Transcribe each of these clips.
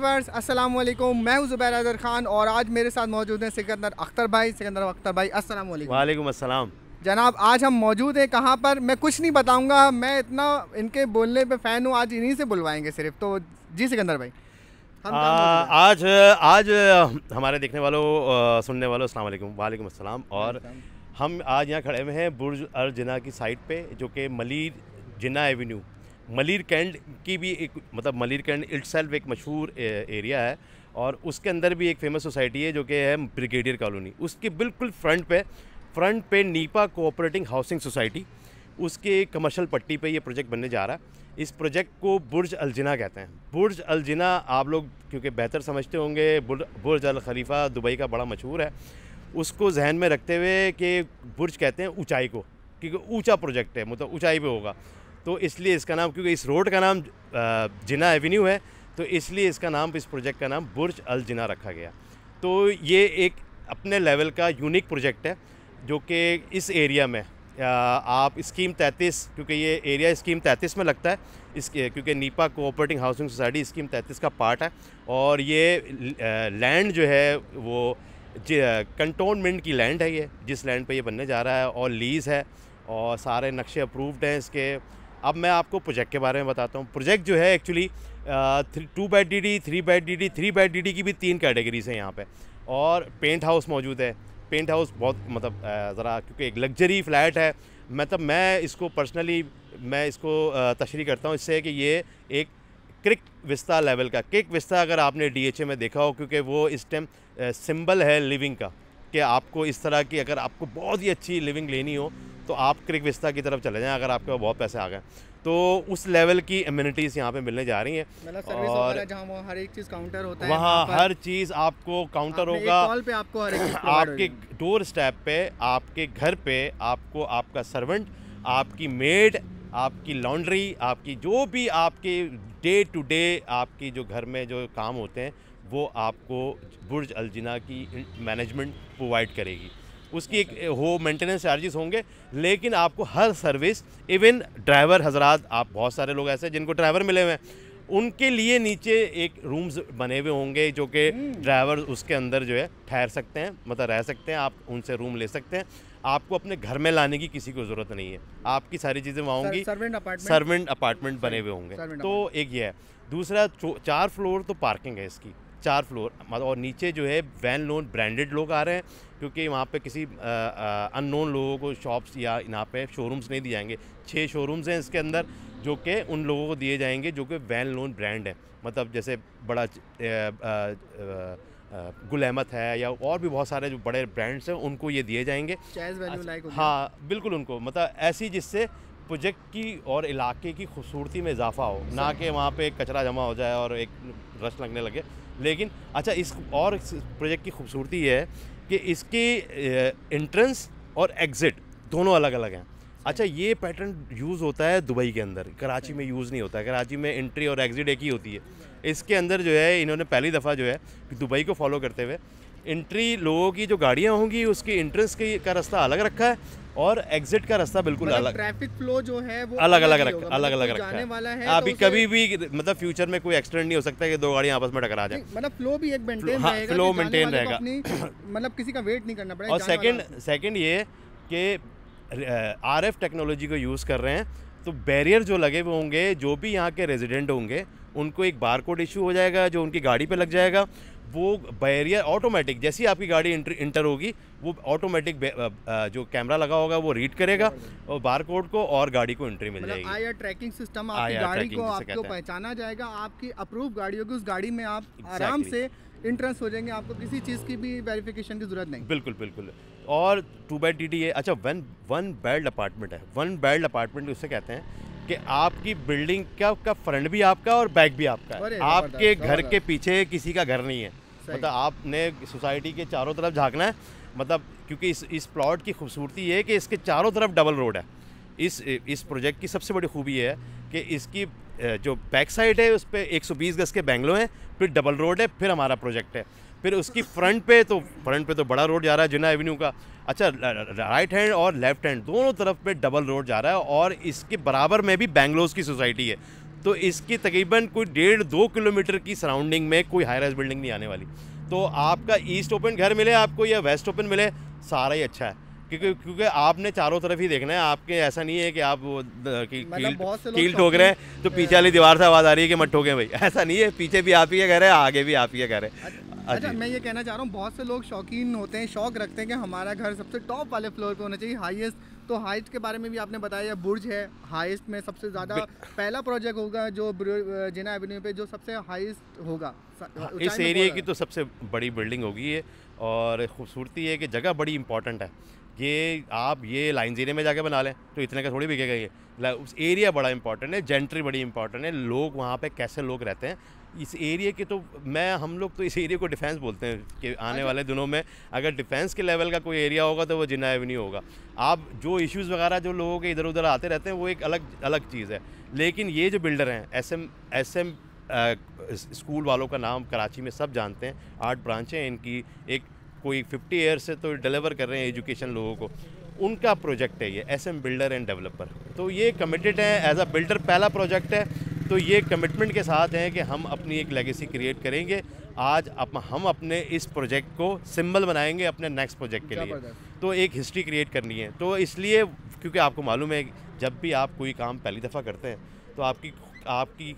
Viewers अस्सलाम वालेकुम मैं हूं जुबैर अजहर खान और आज मेरे साथ मौजूद हैं सिकंदर अख्तर भाई सिकंदर अख्तर भाई अस्सलाम वालेकुम वालेकुम अस्सलाम जनाब आज हम मौजूद हैं कहाँ पर मैं कुछ नहीं बताऊंगा मैं इतना इनके बोलने पे फ़ैन हूँ आज इन्हीं से बुलवाएंगे सिर्फ तो जी सिकंदर भाई आ, आज आज हमारे देखने वालों सुनने वालों अल्लाम वालेकुम अस्सलाम और हम आज यहाँ खड़े हुए हैं बुर्ज अल जिना की साइड पे जो कि मलिर जिना एवेन्यू मलिर कैंड की भी एक मतलब मलिर कैंड इट एक मशहूर एरिया है और उसके अंदर भी एक फेमस सोसाइटी है जो कि है ब्रिगेडियर कॉलोनी उसके बिल्कुल फ्रंट पे फ्रंट पे नीपा कोऑपरेटिंग हाउसिंग सोसाइटी उसके कमर्शल पट्टी पे ये प्रोजेक्ट बनने जा रहा है इस प्रोजेक्ट को बुर्ज अलजिना कहते हैं बुर्ज अलजिना आप लोग क्योंकि बेहतर समझते होंगे बुर्ज अल खलीफा दुबई का बड़ा मशहूर है उसको जहन में रखते हुए कि बुर्ज कहते हैं ऊंचाई को क्योंकि ऊंचा प्रोजेक्ट है मतलब ऊंचाई पे होगा तो इसलिए इसका नाम क्योंकि इस रोड का नाम जिना एवेन्यू है तो इसलिए इसका नाम इस प्रोजेक्ट का नाम बुर्ज अल जिना रखा गया तो ये एक अपने लेवल का यूनिक प्रोजेक्ट है जो कि इस एरिया में आप स्कीम 33 क्योंकि ये एरिया स्कीम 33 में लगता है इस क्योंकि Nipa cooperating housing society scheme 33 का पार्ट है और ये लैंड जो है वो कंटोनमेंट की लैंड है ये जिस लैंड पे ये बनने जा रहा है और लीज़ है और सारे नक्शे अप्रूव्ड हैं इसके अब मैं आपको प्रोजेक्ट के बारे में बताता हूँ प्रोजेक्ट जो है actually two by D D three by D D three by D D की भी तीन कैटेगरीज हैं यहाँ पे और पेंट हाउस मौजूद है पेंट हाउस बहुत मतलब ज़रा क्योंकि एक लग्जरी फ्लैट है मतलब मैं इसको पर्सनली मैं इसको तशरी करता हूँ इससे कि ये एक क्रिक विस्ता लेवल का क्रिक विस्ता अगर आपने डीएचए में देखा हो क्योंकि वो इस टाइम सिंबल है लिविंग का कि आपको इस तरह की अगर आपको बहुत ही अच्छी लिविंग लेनी हो तो आप क्रिक विस्ता की तरफ चले जाएँ अगर आपके पास बहुत पैसे आ गए तो उस लेवल की इम्यूनिटीज़ यहाँ पे मिलने जा रही हैं मतलब और जहाँ हर एक चीज़ काउंटर होता है वहाँ हर चीज़ आपको काउंटर होगा कॉल पे आपको हर एक आपके डोर स्टेप पे आपके घर पे आपको आपका सर्वेंट आपकी मेड आपकी लॉन्ड्री आपकी जो भी आपके डे टू डे आपकी जो घर में जो काम होते हैं वो आपको बुर्ज अलजिना की मैनेजमेंट प्रोवाइड करेगी उसकी एक हो मेंटेनेंस चार्जेस होंगे लेकिन आपको हर सर्विस इवन ड्राइवर हजरात आप बहुत सारे लोग ऐसे जिनको ड्राइवर मिले हुए हैं उनके लिए नीचे एक रूम्स बने हुए होंगे जो कि ड्राइवर हम्म। उसके अंदर जो है ठहर सकते हैं मतलब रह सकते हैं आप उनसे रूम ले सकते हैं आपको अपने घर में लाने की किसी को ज़रूरत नहीं है आपकी सारी चीज़ें वहाँ होंगी सर्वेंट अपार्टमेंट सर्वेंट अपार्टमेंट बने हुए होंगे तो एक ये है दूसरा चार फ्लोर तो पार्किंग है इसकी चार फ्लोर मतलब और नीचे जो है वैन लोन ब्रांडेड लोग आ रहे हैं क्योंकि वहाँ पे किसी अननोन लोगों को शॉप्स या यहाँ पे शोरूम्स नहीं दिए जाएंगे छः शोरूम्स हैं इसके अंदर जो कि उन लोगों को दिए जाएंगे जो कि वैन लोन ब्रांड है मतलब जैसे बड़ा गुल अहमद है या और भी बहुत सारे जो बड़े ब्रांड्स हैं उनको ये दिए जाएंगे अच्छा, हाँ बिल्कुल उनको मतलब ऐसी जिससे प्रोजेक्ट की और इलाके की खूबसूरती में इजाफा हो ना कि वहाँ पे कचरा जमा हो जाए और एक रश लगने लगे लेकिन अच्छा इस और प्रोजेक्ट की खूबसूरती है कि इसकी इंट्रेंस और एग्ज़िट दोनों अलग अलग हैं अच्छा ये पैटर्न यूज़ होता है दुबई के अंदर कराची में यूज़ नहीं होता है कराची में एंट्री और एग्ज़िट एक ही होती है इसके अंदर जो है इन्होंने पहली दफ़ा जो है दुबई को फॉलो करते हुए एंट्री लोगों की जो गाड़ियाँ होंगी उसकी एंट्रेंस की का रास्ता अलग रखा है और एग्जिट का रास्ता बिल्कुल मतलब अलग ट्रैफिक फ्लो जो है वो अलग अलग मतलब रखा अलग अलग रखा है अभी तो कभी भी मतलब फ्यूचर में कोई एक्सीडेंट नहीं हो सकता कि दो गाड़ी आपस में टकरा जाए मतलब फ्लो भी एक मेंटेन हाँ, रहेगा फ्लो मेंटेन रहेगा मतलब किसी का वेट नहीं करना पड़ेगा और सेकंड सेकंड ये कि आर टेक्नोलॉजी को यूज़ कर रहे हैं तो बैरियर जो लगे हुए होंगे जो भी यहाँ के रेजिडेंट होंगे उनको एक बार कोड इशू हो जाएगा जो उनकी गाड़ी पे लग जाएगा वो बैरियर ऑटोमेटिक जैसी आपकी गाड़ी इंटर इंटर होगी वो ऑटोमेटिक uh, uh, जो कैमरा लगा होगा वो रीड करेगा और बार कोड को और गाड़ी को एंट्री मिल मतलब जाएगी आया ट्रैकिंग सिस्टम आपकी गाड़ी को आपको पहचाना जाएगा आपकी अप्रूव गाड़ी होगी उस गाड़ी में आप आराम से इंट्रेंस हो जाएंगे आपको किसी चीज़ की भी वेरिफिकेशन की जरूरत नहीं बिल्कुल बिल्कुल और टू बेड डी डी है अच्छा वन वन बेल्ड अपार्टमेंट है वन बेड अपार्टमेंट उससे कहते हैं कि आपकी बिल्डिंग का का फ्रंट भी आपका और बैक भी आपका है आपके घर के पीछे किसी का घर नहीं है मतलब आपने सोसाइटी के चारों तरफ झांकना है मतलब क्योंकि इस इस प्लॉट की खूबसूरती ये है कि इसके चारों तरफ डबल रोड है इस इस प्रोजेक्ट की सबसे बड़ी खूबी है कि इसकी जो बैक साइड है उस पर एक सौ बीस गज के बैंगलो हैं फिर डबल रोड है फिर हमारा प्रोजेक्ट है फिर उसकी फ्रंट पे तो फ्रंट पे तो बड़ा रोड जा रहा है जिना एवेन्यू का अच्छा राइट हैंड और लेफ्ट हैंड दोनों तरफ पे डबल रोड जा रहा है और इसके बराबर में भी बैंगलोज की सोसाइटी है तो इसकी तकरीबन कोई डेढ़ दो किलोमीटर की सराउंडिंग में कोई हाई राइज बिल्डिंग नहीं आने वाली तो आपका ईस्ट ओपन घर मिले आपको या वेस्ट ओपन मिले सारा ही अच्छा है क्योंकि क्योंकि आपने चारों तरफ ही देखना है आपके ऐसा नहीं है कि आप कील कील ठोक रहे हैं तो पीछे वाली दीवार से आवाज़ आ रही है कि मत ठोकें भाई ऐसा नहीं है पीछे भी आप ही कह रहे हैं आगे भी आप ही कह रहे हैं अच्छा, हाँ अच्छा मैं ये कहना चाह रहा हूँ बहुत से लोग शौकीन होते हैं शौक रखते हैं कि हमारा घर सबसे टॉप वाले फ्लोर पे होना चाहिए हाईएस्ट तो हाइस्ट के बारे में भी आपने बताया बुर्ज है हाइस्ट में सबसे ज़्यादा पहला प्रोजेक्ट होगा जो जिना एवेन्यू पे जो सबसे हाइस्ट होगा हाँ, इस एरिया की तो सबसे बड़ी बिल्डिंग होगी ये और खूबसूरती है कि जगह बड़ी इंपॉर्टेंट है ये आप ये लाइन जीरे में जाके बना लें तो इतने का थोड़ी बिकेगा ये उस एरिया बड़ा इंपॉर्टेंट है जेंट्री बड़ी इंपॉर्टेंट है लोग वहाँ पे कैसे लोग रहते हैं इस एरिया के तो मैं हम लोग तो इस एरिया को डिफेंस बोलते हैं कि आने अच्छा। वाले दिनों में अगर डिफेंस के लेवल का कोई एरिया होगा तो वो जिना नहीं होगा आप जो इश्यूज़ वगैरह जो लोगों के इधर उधर आते रहते हैं वो एक अलग अलग चीज़ है लेकिन ये जो बिल्डर हैं S M S M school वालों का नाम कराची में सब जानते हैं आठ ब्रांचें हैं इनकी एक कोई फिफ्टी ईयर से तो डिलीवर कर रहे हैं एजुकेशन लोगों को उनका प्रोजेक्ट है ये S M builder and developer तो ये कमिटेड है एज अ बिल्डर पहला प्रोजेक्ट है तो ये कमिटमेंट के साथ हैं कि हम अपनी एक लेगेसी क्रिएट करेंगे आज अप, हम अपने इस प्रोजेक्ट को सिंबल बनाएंगे अपने नेक्स्ट प्रोजेक्ट के लिए तो एक हिस्ट्री क्रिएट करनी है तो इसलिए क्योंकि आपको मालूम है जब भी आप कोई काम पहली दफ़ा करते हैं तो आपकी आपकी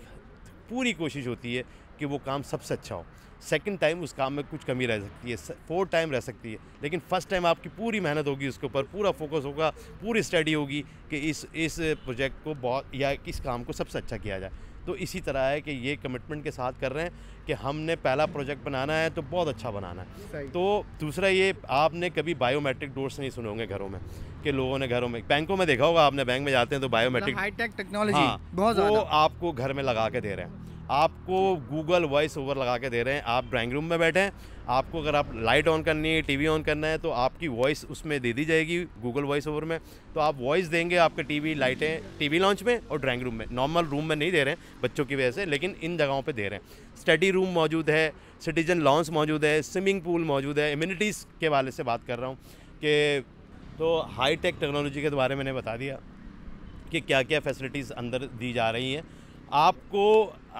पूरी कोशिश होती है कि वो काम सबसे अच्छा हो सेकंड टाइम उस काम में कुछ कमी रह सकती है फोर्थ टाइम रह सकती है लेकिन फर्स्ट टाइम आपकी पूरी मेहनत होगी उसके ऊपर पूरा फोकस होगा पूरी स्टडी होगी कि इस इस प्रोजेक्ट को बहुत या इस काम को सबसे अच्छा किया जाए तो इसी तरह है कि ये कमिटमेंट के साथ कर रहे हैं कि हमने पहला प्रोजेक्ट बनाना है तो बहुत अच्छा बनाना है तो दूसरा ये आपने कभी बायोमेट्रिक डोर्स नहीं सुने होंगे घरों में कि लोगों ने घरों में बैंकों में देखा होगा आपने बैंक में जाते हैं तो बायोमेट्रिक हाईटेक टेक्नोलॉजी हाँ, बहुत वो आपको घर में लगा के दे रहे हैं आपको गूगल वॉइस ओवर लगा के दे रहे हैं आप ड्राइंग रूम में बैठे हैं आपको अगर आप लाइट ऑन करनी है टीवी ऑन करना है तो आपकी वॉइस उसमें दे दी जाएगी गूगल वॉइस ओवर में तो आप वॉइस देंगे आपके टीवी लाइटें टीवी लॉन्च में और ड्राइंग रूम में नॉर्मल रूम में नहीं दे रहे हैं बच्चों की वजह से लेकिन इन जगहों पर दे रहे हैं स्टडी रूम मौजूद है सिटीजन लॉन्च मौजूद है स्विमिंग पूल मौजूद है इम्यूनिटीज़ के वाले से बात कर रहा हूँ कि तो हाई टेक टेक्नोलॉजी के बारे में मैंने बता दिया कि क्या क्या फैसिलिटीज़ अंदर दी जा रही हैं आपको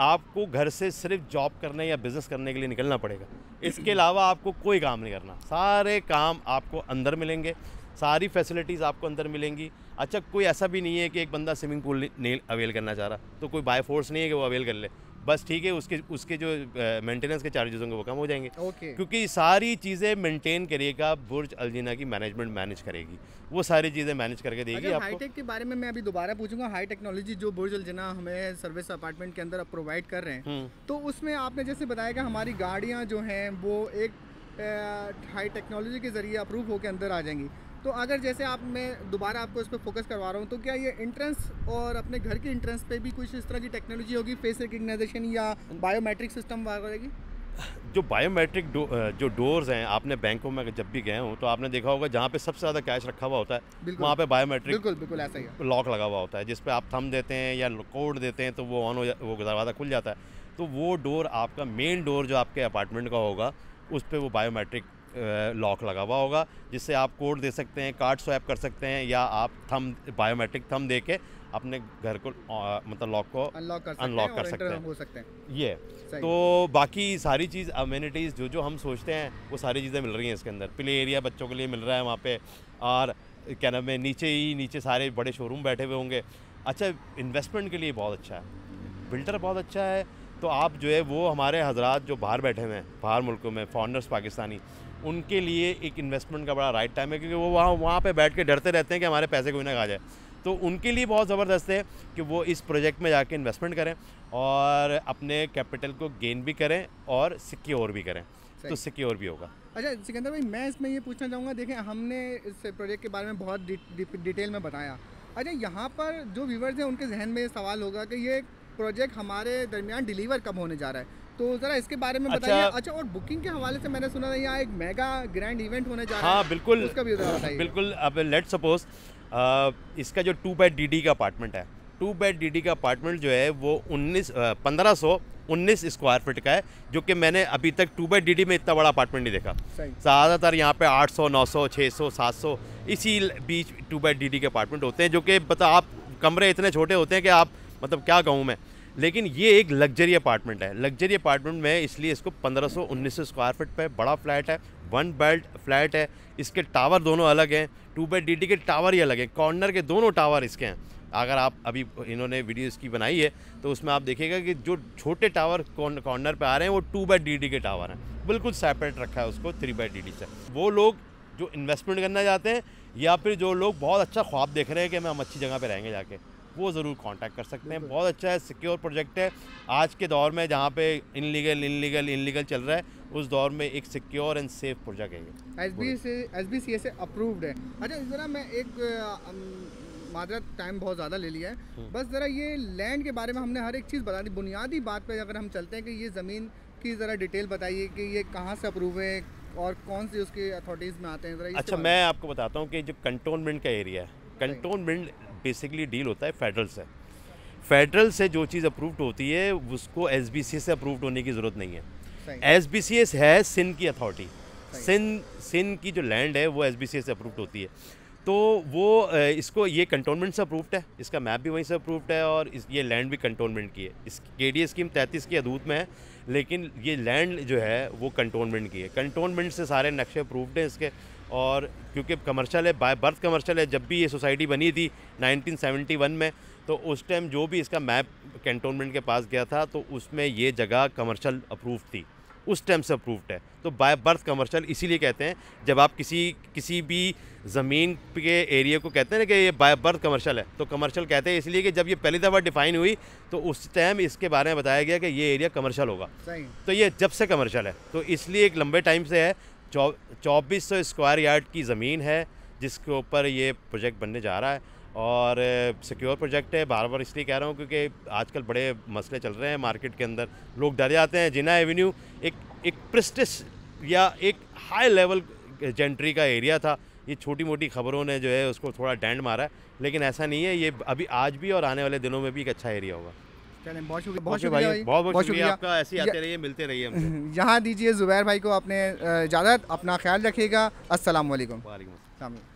आपको घर से सिर्फ जॉब करने या बिज़नेस करने के लिए निकलना पड़ेगा इसके अलावा आपको कोई काम नहीं करना सारे काम आपको अंदर मिलेंगे सारी फैसिलिटीज़ आपको अंदर मिलेंगी अच्छा कोई ऐसा भी नहीं है कि एक बंदा स्विमिंग पूल नहीं अवेल करना चाह रहा तो कोई बाय फोर्स नहीं है कि वो अवेल कर ले बस ठीक है उसके उसके जो मेंटेनेंस के चार्जेस होंगे वो कम हो जाएंगे okay. क्योंकि सारी चीज़ें मेंटेन करेगा बुर्ज अलजीना की मैनेजमेंट मैनेज करेगी वो सारी चीज़ें मैनेज करके देगी अच्छा, आपको हाईटेक के बारे में मैं अभी दोबारा पूछूंगा हाई टेक्नोलॉजी जो बुर्ज अलजना हमें सर्विस अपार्टमेंट के अंदर अब प्रोवाइड कर रहे हैं हम्म। तो उसमें आपने जैसे बताया कि हमारी गाड़ियाँ जो हैं वो एक हाई टेक्नोलॉजी के ज़रिए अप्रूव होकर अंदर आ जाएंगी तो अगर जैसे आप मैं दोबारा आपको इस पर फोकस करवा रहा हूँ तो क्या ये इंट्रेंस और अपने घर के इंट्रेंस पे भी कुछ इस तरह की टेक्नोलॉजी होगी फेस रिकग्नाइजेशन या बायोमेट्रिक सिस्टम वगैरह की जो बायोमेट्रिक डो, जो डोर्स हैं आपने बैंकों में जब भी गए हो तो आपने देखा होगा जहाँ पे सबसे ज़्यादा कैश रखा हुआ होता है वहाँ पे बायोमेट्रिक बिल्कुल बिल्कुल ऐसा ही है लॉक लगा हुआ होता है जिस पे आप थम देते हैं या कोड देते हैं तो वो ऑन हो जा वो दरवाज़ा खुल जाता है तो वो डोर आपका मेन डोर जो आपके अपार्टमेंट का होगा उस पर वो बायोमेट्रिक लॉक लगा हुआ होगा जिससे आप कोड दे सकते हैं कार्ड स्वैप कर सकते हैं या आप थम बायोमेट्रिक थम दे के अपने घर को मतलब लॉक को अनलॉक कर सकते हैं सकते हैं ये तो बाकी सारी चीज़ अम्यूनिटीज़ जो जो हम सोचते हैं वो सारी चीज़ें मिल रही हैं इसके अंदर प्ले एरिया बच्चों के लिए मिल रहा है वहाँ पे और क्या नाम है नीचे ही नीचे सारे बड़े शोरूम बैठे हुए होंगे अच्छा इन्वेस्टमेंट के लिए बहुत अच्छा है बिल्डर बहुत अच्छा है तो आप जो है वो हमारे हजरात जो बाहर बैठे हुए हैं बाहर मुल्कों में फॉरनर्स पाकिस्तानी उनके लिए एक इन्वेस्टमेंट का बड़ा राइट टाइम है क्योंकि वो वहाँ वहाँ पर बैठ के डरते रहते हैं कि हमारे पैसे कोई ना खा जाए तो उनके लिए बहुत ज़बरदस्त है कि वो इस प्रोजेक्ट में जाके इन्वेस्टमेंट करें और अपने कैपिटल को गेन भी करें और सिक्योर भी करें तो सिक्योर भी होगा अच्छा सिकंदर भाई मैं इसमें ये पूछना चाहूँगा देखें हमने इस प्रोजेक्ट के बारे में बहुत डिटेल में बताया अच्छा यहाँ पर जो व्यूवर्स हैं उनके जहन में सवाल होगा कि ये प्रोजेक्ट हमारे दरमियान डिलीवर कब होने जा रहा है तो जरा इसके बारे में अच्छा, बताइए अच्छा, अच्छा और बुकिंग के हवाले से मैंने सुना था यहाँ एक मेगा ग्रैंड इवेंट होने जा रहा हाँ, है हाँ बिल्कुल उसका भी बिल्कुल अब लेट सपोज इसका जो टू बेड डी का अपार्टमेंट है टू बेड डी का अपार्टमेंट जो है वो उन्नीस पंद्रह सौ उन्नीस स्क्वायर फीट का है जो कि मैंने अभी तक टू बाई डी में इतना बड़ा अपार्टमेंट नहीं देखा ज़्यादातर यहाँ पे 800, 900, 600, 700 इसी बीच टू बाई डी के अपार्टमेंट होते हैं जो कि बता आप कमरे इतने छोटे होते हैं कि आप मतलब क्या कहूँ मैं लेकिन ये एक लग्जरी अपार्टमेंट है लग्जरी अपार्टमेंट में इसलिए इसको पंद्रह सौ स्क्वायर फीट पर बड़ा फ्लैट है वन बेल्ट फ्लैट है इसके टावर दोनों अलग हैं टू बेड डी के टावर ही अलग हैं कॉर्नर के दोनों टावर इसके हैं अगर आप अभी इन्होंने वीडियो इसकी बनाई है तो उसमें आप देखिएगा कि जो छोटे टावर कॉर्नर पे आ रहे हैं वो टू बाई डी के टावर हैं बिल्कुल सेपरेट रखा है उसको थ्री बाई डी से वो लोग जो इन्वेस्टमेंट करना चाहते हैं या फिर जो लोग बहुत अच्छा ख्वाब देख रहे हैं कि हम अच्छी जगह पर रहेंगे जाके वो ज़रूर कांटेक्ट कर सकते हैं बहुत अच्छा है सिक्योर प्रोजेक्ट है आज के दौर में जहाँ पे इनलीगल इनलीगल इनलीगल चल रहा है उस दौर में एक सिक्योर एंड सेफ प्रोजेक्ट है एस बी से एस बी सी ए से अप्रूव्ड है अच्छा जरा मैं एक माजरा टाइम बहुत ज़्यादा ले लिया है हम्म। बस ज़रा ये लैंड के बारे में हमने हर एक चीज़ बता दी बुनियादी बात पर अगर हम चलते हैं कि ये ज़मीन की ज़रा डिटेल बताइए कि ये कहाँ से अप्रूव है और कौन सी उसकी अथॉरिटीज़ में आते हैं ज़रा अच्छा मैं आपको बताता हूँ कि जो कंटोनमेंट का एरिया है कंटोनमेंट बेसिकली डील होता है फेडरल से फेडरल से जो चीज़ अप्रूव्ड होती है उसको एस से अप्रूव्ड होने की ज़रूरत नहीं है एस है सिंध की अथॉरिटी सिंध सिंध की जो लैंड है वो एस से अप्रूव्ड होती है तो वो इसको ये कंटोनमेंट से अप्रूव्ड है इसका मैप भी वहीं से अप्रूव्ड है और इस ये लैंड भी कंटोनमेंट की है इस के डी स्कीम तैंतीस की अदूत में है लेकिन ये लैंड जो है वो कंटोनमेंट की है कंटोनमेंट से सारे नक्शे अप्रूव्ड हैं इसके और क्योंकि कमर्शल है बाय बर्थ कमर्शल है जब भी ये सोसाइटी बनी थी 1971 में तो उस टाइम जो भी इसका मैप कंटोनमेंट के पास गया था तो उसमें ये जगह कमर्शल अप्रूव थी उस टाइम से अप्रूव्ड है तो बाय बर्थ कमर्शल इसीलिए कहते हैं जब आप किसी किसी भी ज़मीन के एरिया को कहते हैं ना कि ये बाय बर्थ कमर्शल है तो कमर्शल कहते हैं इसलिए कि जब ये पहली दफ़ा डिफाइन हुई तो उस टाइम इसके बारे में बताया गया कि ये एरिया कमर्शल होगा तो ये जब से कमर्शल है तो इसलिए एक लंबे टाइम से है चौबीस सौ स्क्वायर यार्ड की ज़मीन है जिसके ऊपर ये प्रोजेक्ट बनने जा रहा है और सिक्योर प्रोजेक्ट है बार बार इसलिए कह रहा हूँ क्योंकि आजकल बड़े मसले चल रहे हैं मार्केट के अंदर लोग डर जाते हैं जिना एवेन्यू एक एक प्रिस्टिस या एक हाई लेवल जेंट्री का एरिया था ये छोटी मोटी खबरों ने जो है उसको थोड़ा डेंड मारा है लेकिन ऐसा नहीं है ये अभी आज भी और आने वाले दिनों में भी एक अच्छा एरिया होगा चलें बहुत शुक्रिया बहुत शुक्रिया भाई बहुत बहुत शुक्रिया आपका ऐसे आते रहिए मिलते रहिए यहाँ दीजिए ज़ुबैर भाई को अपने इजाज़त अपना ख्याल रखिएगा असलम वालेकुम